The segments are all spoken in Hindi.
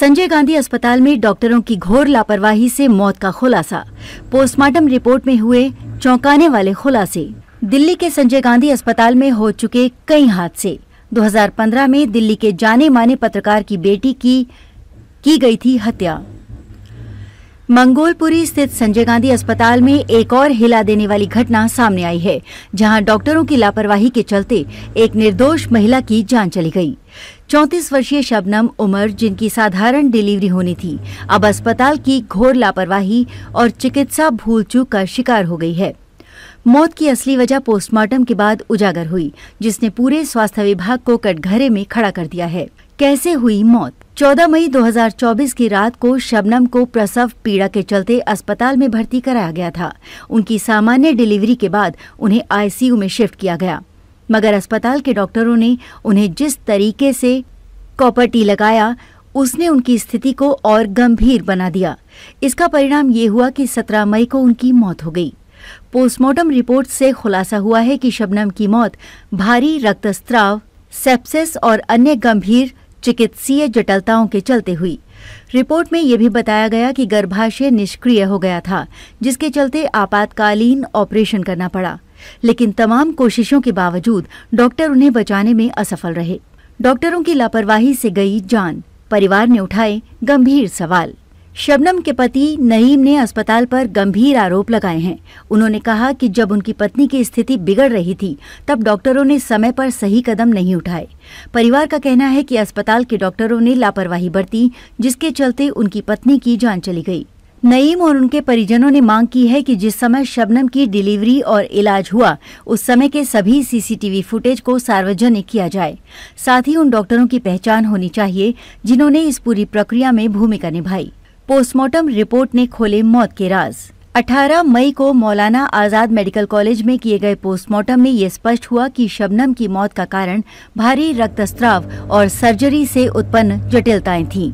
संजय गांधी अस्पताल में डॉक्टरों की घोर लापरवाही से मौत का खुलासा पोस्टमार्टम रिपोर्ट में हुए चौंकाने वाले खुलासे दिल्ली के संजय गांधी अस्पताल में हो चुके कई हादसे 2015 में दिल्ली के जाने माने पत्रकार की बेटी की की गई थी हत्या मंगोलपुरी स्थित संजय गांधी अस्पताल में एक और हिला देने वाली घटना सामने आई है जहां डॉक्टरों की लापरवाही के चलते एक निर्दोष महिला की जान चली गई चौतीस वर्षीय शबनम उमर जिनकी साधारण डिलीवरी होनी थी अब अस्पताल की घोर लापरवाही और चिकित्सा भूल चूक का शिकार हो गई है मौत की असली वजह पोस्टमार्टम के बाद उजागर हुई जिसने पूरे स्वास्थ्य विभाग को कटघरे में खड़ा कर दिया है कैसे हुई मौत 14 मई 2024 की रात को शबनम को प्रसव पीड़ा के चलते अस्पताल में भर्ती कराया गया था उनकी सामान्य डिलीवरी के बाद उन्हें आईसीयू में शिफ्ट किया गया मगर अस्पताल के डॉक्टरों ने उन्हें जिस तरीके से कॉपर टी लगाया उसने उनकी स्थिति को और गंभीर बना दिया इसका परिणाम ये हुआ कि 17 मई को उनकी मौत हो गई पोस्टमार्टम रिपोर्ट से खुलासा हुआ है कि शबनम की मौत भारी रक्तस्राव सेप्सिस और अन्य गंभीर चिकित्सीय जटिलताओं के चलते हुई रिपोर्ट में यह भी बताया गया कि गर्भाशय निष्क्रिय हो गया था जिसके चलते आपातकालीन ऑपरेशन करना पड़ा लेकिन तमाम कोशिशों के बावजूद डॉक्टर उन्हें बचाने में असफल रहे डॉक्टरों की लापरवाही से गई जान परिवार ने उठाए गंभीर सवाल शबनम के पति नईम ने अस्पताल पर गंभीर आरोप लगाए हैं उन्होंने कहा कि जब उनकी पत्नी की स्थिति बिगड़ रही थी तब डॉक्टरों ने समय पर सही कदम नहीं उठाए परिवार का कहना है कि अस्पताल के डॉक्टरों ने लापरवाही बरती जिसके चलते उनकी पत्नी की जान चली गई नईम और उनके परिजनों ने मांग की है कि जिस समय शबनम की डिलीवरी और इलाज हुआ उस समय के सभी सीसीटीवी फुटेज को सार्वजनिक किया जाए साथ ही उन डॉक्टरों की पहचान होनी चाहिए जिन्होंने इस पूरी प्रक्रिया में भूमिका निभाई पोस्टमार्टम रिपोर्ट ने खोले मौत के राज 18 मई को मौलाना आज़ाद मेडिकल कॉलेज में किए गए पोस्टमार्टम में ये स्पष्ट हुआ कि शबनम की मौत का कारण भारी रक्तस्राव और सर्जरी से उत्पन्न जटिलताएं थीं।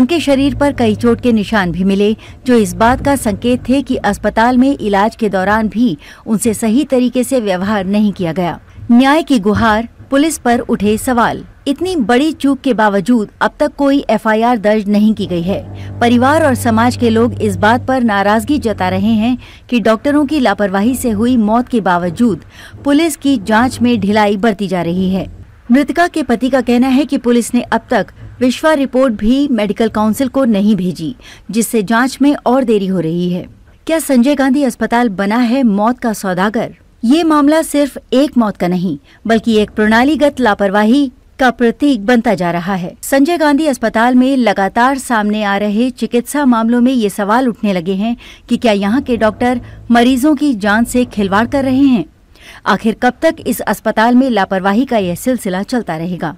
उनके शरीर पर कई चोट के निशान भी मिले जो इस बात का संकेत थे कि अस्पताल में इलाज के दौरान भी उनसे सही तरीके से व्यवहार नहीं किया गया न्याय की गुहार पुलिस पर उठे सवाल इतनी बड़ी चूक के बावजूद अब तक कोई एफआईआर दर्ज नहीं की गई है परिवार और समाज के लोग इस बात पर नाराजगी जता रहे हैं कि डॉक्टरों की लापरवाही से हुई मौत के बावजूद पुलिस की जांच में ढिलाई बरती जा रही है मृतका के पति का कहना है कि पुलिस ने अब तक विश्वा रिपोर्ट भी मेडिकल काउंसिल को नहीं भेजी जिससे जाँच में और देरी हो रही है क्या संजय गांधी अस्पताल बना है मौत का सौदागर ये मामला सिर्फ एक मौत का नहीं बल्कि एक प्रणालीगत लापरवाही का प्रतीक बनता जा रहा है संजय गांधी अस्पताल में लगातार सामने आ रहे चिकित्सा मामलों में ये सवाल उठने लगे हैं कि क्या यहाँ के डॉक्टर मरीजों की जान से खिलवाड़ कर रहे हैं आखिर कब तक इस अस्पताल में लापरवाही का यह सिलसिला चलता रहेगा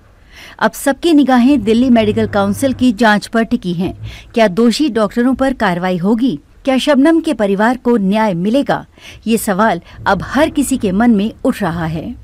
अब सबकी निगाहें दिल्ली मेडिकल काउंसिल की जांच पर टिकी हैं क्या दोषी डॉक्टरों पर कार्रवाई होगी क्या शबनम के परिवार को न्याय मिलेगा ये सवाल अब हर किसी के मन में उठ रहा है